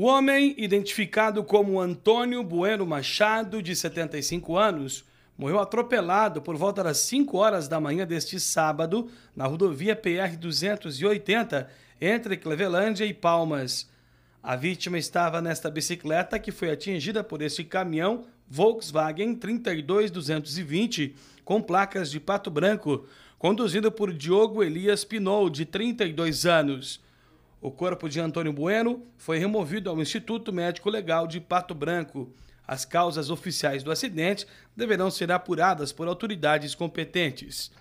O homem, identificado como Antônio Bueno Machado, de 75 anos, morreu atropelado por volta das 5 horas da manhã deste sábado na rodovia PR-280, entre Clevelândia e Palmas. A vítima estava nesta bicicleta que foi atingida por este caminhão Volkswagen 32220 com placas de Pato Branco, conduzido por Diogo Elias Pinol, de 32 anos. O corpo de Antônio Bueno foi removido ao Instituto Médico Legal de Pato Branco. As causas oficiais do acidente deverão ser apuradas por autoridades competentes.